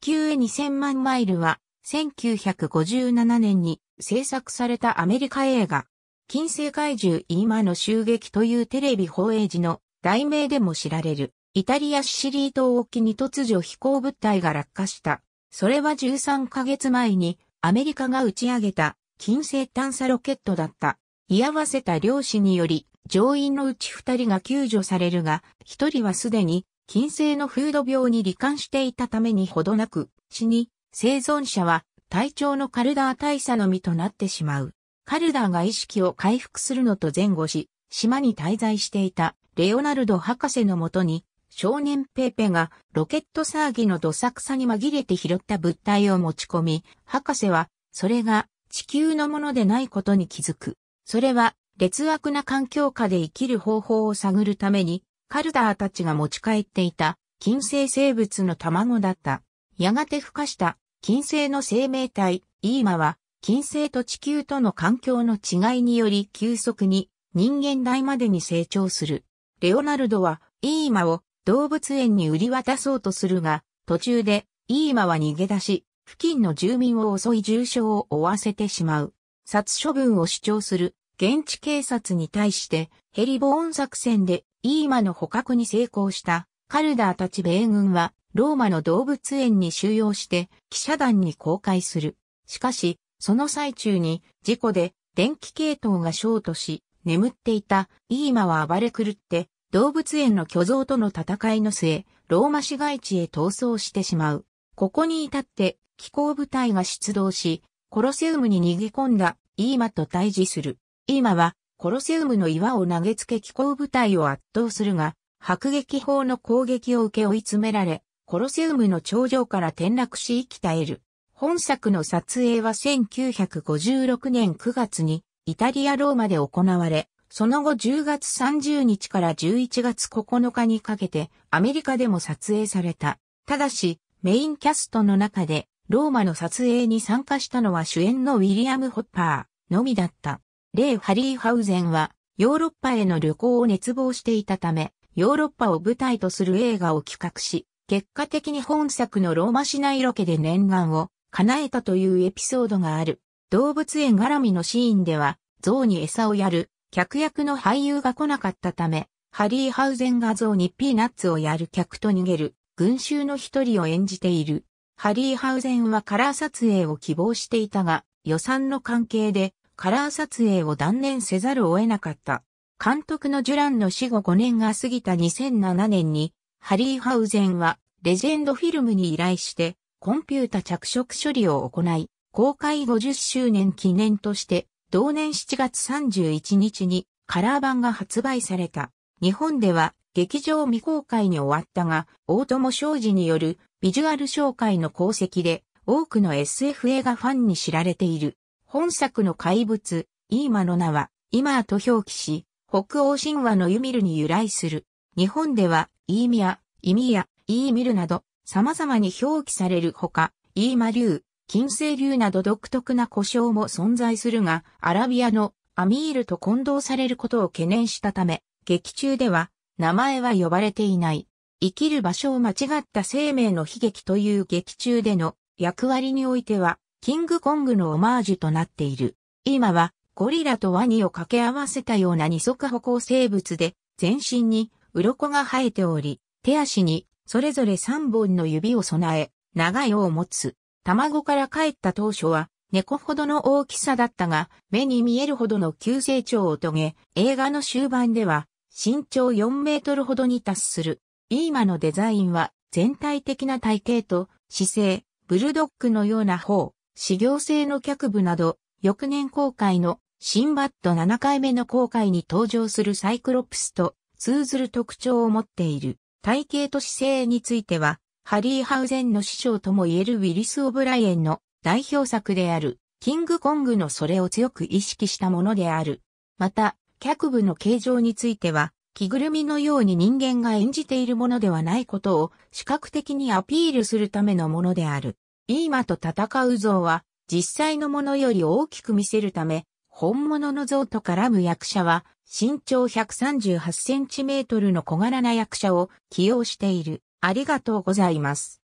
地球へ2000万マイルは、1957年に制作されたアメリカ映画、金星怪獣今の襲撃というテレビ放映時の題名でも知られる、イタリアシシリー島沖に突如飛行物体が落下した。それは13ヶ月前にアメリカが打ち上げた金星探査ロケットだった。居合わせた漁師により、乗員のうち二人が救助されるが、一人はすでに近世の風土病に罹患していたためにほどなく死に、生存者は体調のカルダー大佐のみとなってしまう。カルダーが意識を回復するのと前後し、島に滞在していたレオナルド博士のもとに、少年ペーペがロケット騒ぎのどさくさに紛れて拾った物体を持ち込み、博士はそれが地球のものでないことに気づく。それは劣悪な環境下で生きる方法を探るためにカルダーたちが持ち帰っていた金星生物の卵だった。やがて孵化した金星の生命体、イーマは、金星と地球との環境の違いにより急速に人間代までに成長する。レオナルドは、イーマを動物園に売り渡そうとするが、途中で、イーマは逃げ出し、付近の住民を襲い重傷を負わせてしまう。殺処分を主張する現地警察に対してヘリボーン作戦でイーマの捕獲に成功したカルダーたち米軍はローマの動物園に収容して記者団に公開する。しかし、その最中に事故で電気系統がショートし、眠っていたイーマは暴れ狂って動物園の巨像との戦いの末、ローマ市街地へ逃走してしまう。ここに至って気候部隊が出動し、コロセウムに逃げ込んだイーマと対峙する。今はコロセウムの岩を投げつけ気候部隊を圧倒するが、迫撃砲の攻撃を受け追い詰められ、コロセウムの頂上から転落し生き絶える。本作の撮影は1956年9月にイタリア・ローマで行われ、その後10月30日から11月9日にかけてアメリカでも撮影された。ただし、メインキャストの中でローマの撮影に参加したのは主演のウィリアム・ホッパーのみだった。レイ・ハリーハウゼンは、ヨーロッパへの旅行を熱望していたため、ヨーロッパを舞台とする映画を企画し、結果的に本作のローマ市内ロケで念願を叶えたというエピソードがある。動物園絡みのシーンでは、象に餌をやる、客役の俳優が来なかったため、ハリーハウゼンが象にピーナッツをやる客と逃げる、群衆の一人を演じている。ハリーハウゼンはカラー撮影を希望していたが、予算の関係でカラー撮影を断念せざるを得なかった。監督のジュランの死後5年が過ぎた2007年に、ハリー・ハウゼンは、レジェンドフィルムに依頼して、コンピュータ着色処理を行い、公開50周年記念として、同年7月31日にカラー版が発売された。日本では劇場未公開に終わったが、大友商事によるビジュアル紹介の功績で多くの SF 映画ファンに知られている。本作の怪物、イーマの名は、イマーと表記し、北欧神話のユミルに由来する。日本では、イーミア、イミア、イーミルなど、様々に表記されるほか、イーマ流、金星流など独特な故障も存在するが、アラビアのアミールと混同されることを懸念したため、劇中では、名前は呼ばれていない。生きる場所を間違った生命の悲劇という劇中での役割においては、キングコングのオマージュとなっている。今はゴリラとワニを掛け合わせたような二足歩行生物で、全身に鱗が生えており、手足にそれぞれ三本の指を備え、長い尾を持つ。卵から帰った当初は猫ほどの大きさだったが、目に見えるほどの急成長を遂げ、映画の終盤では身長4メートルほどに達する。イーマのデザインは全体的な体型と姿勢、ブルドッグのような方、資行性の脚部など、翌年公開のシンバット7回目の公開に登場するサイクロプスと通ずる特徴を持っている体型と姿勢については、ハリー・ハウゼンの師匠とも言えるウィリス・オブライエンの代表作である、キングコングのそれを強く意識したものである。また、脚部の形状については、着ぐるみのように人間が演じているものではないことを視覚的にアピールするためのものである。ビーマと戦う像は実際のものより大きく見せるため、本物の像と絡む役者は身長138センチメートルの小柄な役者を起用している。ありがとうございます。